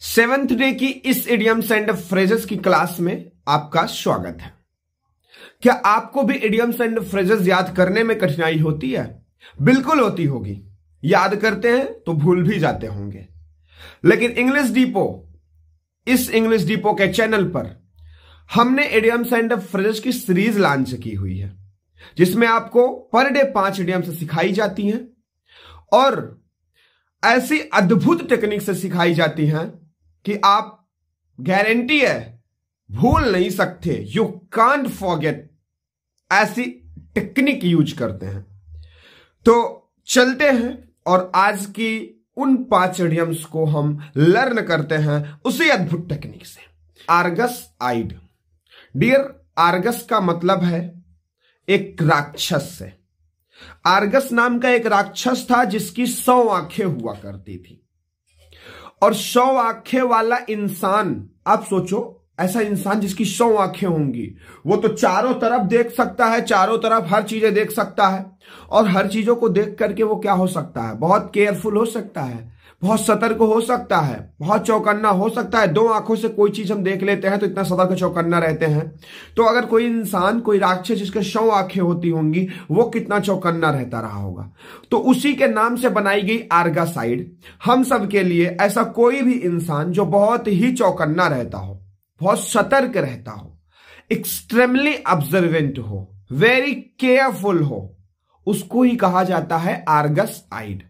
seventh day की इस idioms and phrases की क्लास में आपका स्वागत है क्या आपको भी इडियम्स एंड फ्रेजेस याद करने में कठिनाई होती है बिल्कुल होती होगी याद करते हैं तो भूल भी जाते होंगे लेकिन इंग्लिश डिपो इस इंग्लिश डिपो के चैनल पर हमने इडियम्स एंड फ्रेजेस की सीरीज लॉन्च की हुई है जिसमें आपको पर डे पांच इडियम्स सिखाई जाती हैं और ऐसी अद्भुत टेक्निक से सिखाई जाती हैं कि आप गारंटी है भूल नहीं सकते यू कांट फॉरगेट ऐसी टेक्निक यूज करते हैं तो चलते हैं और आज की उन पांच एडियम्स को हम लर्न करते हैं उसी अद्भुत टेक्निक से आर्गस आइड डियर आर्गस का मतलब है एक राक्षस से आर्गस नाम का एक राक्षस था जिसकी सौ आंखें हुआ करती थी और सौ आंखें वाला इंसान आप सोचो ऐसा इंसान जिसकी सौ आंखें होंगी वो तो चारों तरफ देख सकता है चारों तरफ हर चीजें देख सकता है और हर चीजों को देख करके वो क्या हो सकता है बहुत केयरफुल हो सकता है बहुत सतर्क हो सकता है बहुत चौकन्ना हो सकता है दो आंखों से कोई चीज हम देख लेते हैं तो इतना सतर्क चौकन्ना रहते हैं तो अगर कोई इंसान कोई राक्षस जिसके सौ आंखें होती होंगी वो कितना चौकन्ना रहता रहा होगा तो उसी के नाम से बनाई गई आर्गा साइड हम सब के लिए ऐसा कोई भी इंसान जो बहुत ही चौकन्ना रहता हो बहुत सतर्क रहता हो एक्सट्रीमली ऑब्जर्वेंट हो वेरी केयरफुल हो उसको ही कहा जाता है आर्गस आइड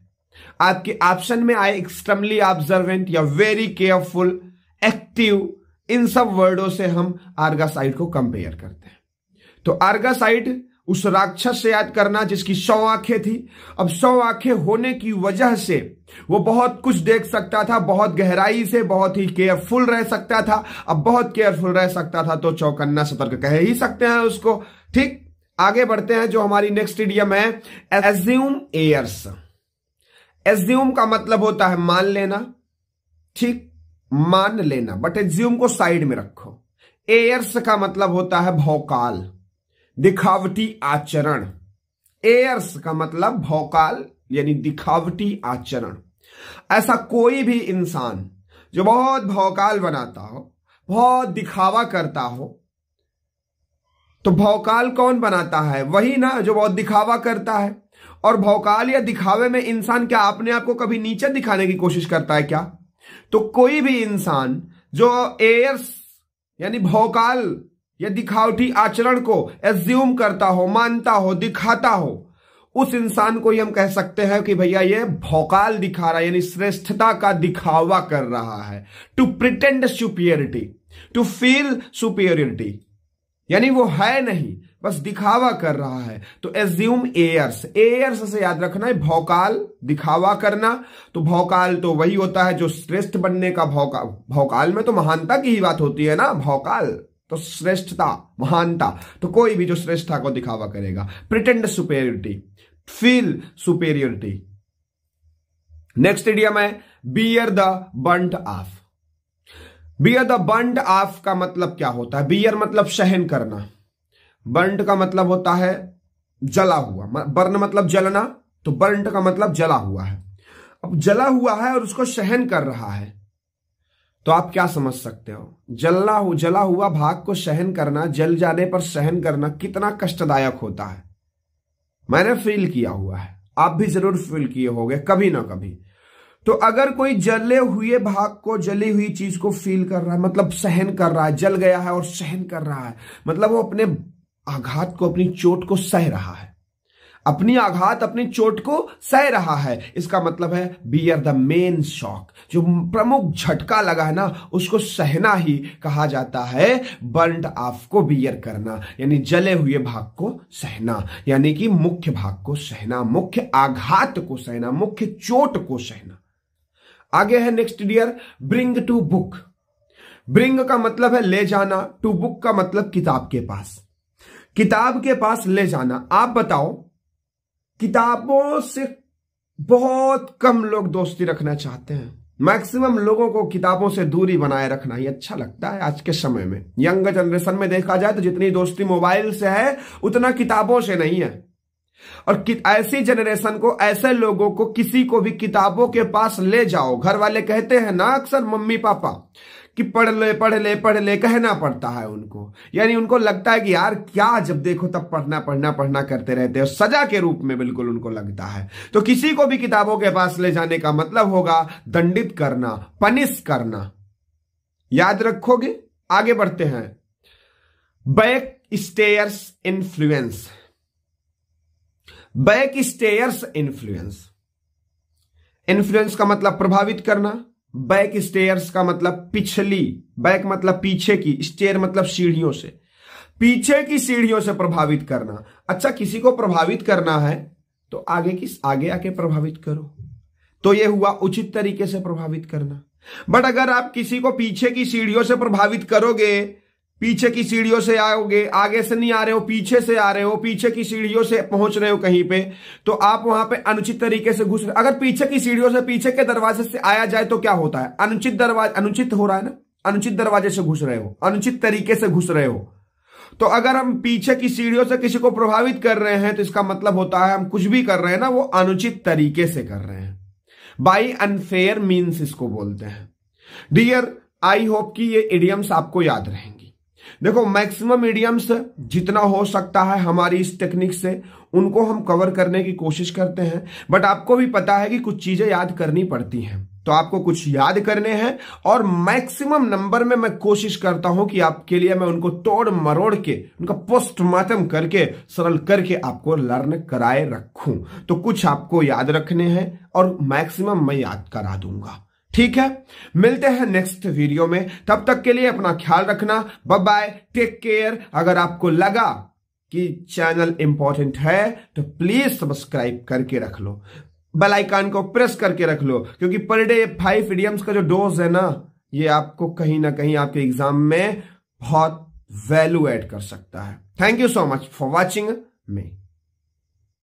आपके ऑप्शन में आए एक्सट्रमली ऑब्जर्वेंट या वेरी केयरफुल एक्टिव इन सब वर्डों से हम साइड को कंपेयर करते हैं तो साइड उस राक्षस से याद करना जिसकी सौ आंखें थी अब सौ आंखें होने की वजह से वो बहुत कुछ देख सकता था बहुत गहराई से बहुत ही केयरफुल रह सकता था अब बहुत केयरफुल रह सकता था तो चौकन्ना सतर्क कह ही सकते हैं उसको ठीक आगे बढ़ते हैं जो हमारी नेक्स्ट इडियम है एज्यूम एयर्स एज्यूम का मतलब होता है मान लेना ठीक मान लेना बट एज्यूम को साइड में रखो एयर्स का मतलब होता है भौकाल दिखावटी आचरण एयर्स का मतलब भौकाल यानी दिखावटी आचरण ऐसा कोई भी इंसान जो बहुत भौकाल बनाता हो बहुत दिखावा करता हो तो भौकाल कौन बनाता है वही ना जो बहुत दिखावा करता है और भौकाल या दिखावे में इंसान क्या अपने आप को कभी नीचे दिखाने की कोशिश करता है क्या तो कोई भी इंसान जो एयर्स यानी भौकाल या दिखावटी आचरण को एज्यूम करता हो मानता हो दिखाता हो उस इंसान को ही हम कह सकते हैं कि भैया ये भौकाल दिखा रहा है यानी श्रेष्ठता का दिखावा कर रहा है to pretend superiority to feel superiority यानी वो है नहीं बस दिखावा कर रहा है तो एज्यूम एयर्स एयर्स से याद रखना है भौकाल दिखावा करना तो भौकाल तो वही होता है जो श्रेष्ठ बनने का भौकाल भौकाल में तो महानता की ही बात होती है ना भौकाल तो श्रेष्ठता महानता तो कोई भी जो श्रेष्ठता को दिखावा करेगा pretend superiority feel superiority next idiom है bear the brunt of bear the brunt of का मतलब क्या होता है बियर मतलब सहन करना बर्ंट का मतलब होता है जला हुआ बर्न मतलब जलना तो बर्ंट का मतलब जला हुआ है अब जला हुआ है और उसको सहन कर रहा है तो आप क्या समझ सकते हो जलना हो जला हुआ भाग को सहन करना जल जाने पर सहन करना कितना कष्टदायक होता है मैंने फील किया हुआ है आप भी जरूर फील किए होंगे कभी ना कभी तो अगर कोई जले हुए भाग को जली हुई चीज को फील कर रहा है मतलब सहन कर रहा है जल गया है और सहन कर रहा है मतलब वो अपने आघात को अपनी चोट को सह रहा है अपनी आघात अपनी चोट को सह रहा है इसका मतलब है bear the main shock जो प्रमुख झटका लगा है ना उसको सहना ही कहा जाता है बर्ंट आफ को बियर करना यानी जले हुए भाग को सहना यानी कि मुख्य भाग को सहना मुख्य आघात को सहना मुख्य चोट को सहना आगे है next dear bring to book bring का मतलब है ले जाना टू बुक का मतलब किताब के पास किताब के पास ले जाना आप बताओ किताबों से बहुत कम लोग दोस्ती रखना चाहते हैं मैक्सिमम लोगों को किताबों से दूरी बनाए रखना ही अच्छा लगता है आज के समय में यंग जनरेशन में देखा जाए तो जितनी दोस्ती मोबाइल से है उतना किताबों से नहीं है और ऐसी जनरेशन को ऐसे लोगों को किसी को भी किताबों के पास ले जाओ घर वाले कहते हैं ना अक्सर मम्मी पापा कि पढ़ ले पढ़ ले पढ़ ले कहना पड़ता है उनको यानी उनको लगता है कि यार क्या जब देखो तब पढ़ना पढ़ना पढ़ना करते रहते हो सजा के रूप में बिल्कुल उनको लगता है तो किसी को भी किताबों के पास ले जाने का मतलब होगा दंडित करना पनिश करना याद रखोगे आगे बढ़ते हैं back stairs influence back stairs influence influence का मतलब प्रभावित करना बैक स्टेयर्स का मतलब पिछली बैक मतलब पीछे की स्टेयर मतलब सीढ़ियों से पीछे की सीढ़ियों से प्रभावित करना अच्छा किसी को प्रभावित करना है तो आगे किस आगे आके प्रभावित करो तो यह हुआ उचित तरीके से प्रभावित करना बट अगर आप किसी को पीछे की सीढ़ियों से प्रभावित करोगे पीछे की सीढ़ियों से आओगे आगे से नहीं आ रहे हो पीछे से आ रहे हो पीछे की सीढ़ियों से पहुंच रहे हो कहीं पे तो आप वहां पे अनुचित तरीके से घुस रहे अगर पीछे की सीढ़ियों से पीछे के दरवाजे से आया जाए तो क्या होता है अनुचित दरवाजे अनुचित हो रहा है ना अनुचित दरवाजे से घुस रहे हो अनुचित तरीके से घुस रहे हो तो अगर हम पीछे की सीढ़ियों से किसी को प्रभावित कर रहे हैं तो इसका मतलब होता है हम कुछ भी कर रहे हैं ना वो अनुचित तरीके से कर रहे हैं बाई अनफेयर मीन्स इसको बोलते हैं डियर आई होप कि ये इडियम्स आपको याद रहेंगे देखो मैक्सिमम मीडियम्स जितना हो सकता है हमारी इस टेक्निक से उनको हम कवर करने की कोशिश करते हैं बट आपको भी पता है कि कुछ चीजें याद करनी पड़ती हैं तो आपको कुछ याद करने हैं और मैक्सिमम नंबर में मैं कोशिश करता हूं कि आपके लिए मैं उनको तोड़ मरोड़ के उनका पोस्टमार्टम करके सरल करके आपको लर्न कराए रखूं तो कुछ आपको याद रखने हैं और मैक्सिमम मैं याद करा दूंगा ठीक है मिलते हैं नेक्स्ट वीडियो में तब तक के लिए अपना ख्याल रखना बाय टेक केयर अगर आपको लगा कि चैनल इंपॉर्टेंट है तो प्लीज सब्सक्राइब करके रख लो बेल आइकन को प्रेस करके रख लो क्योंकि पर डे फाइव इडियम्स का जो डोज है ना ये आपको कहीं ना कहीं आपके एग्जाम में बहुत वैल्यू एड कर सकता है thank you so much for watching me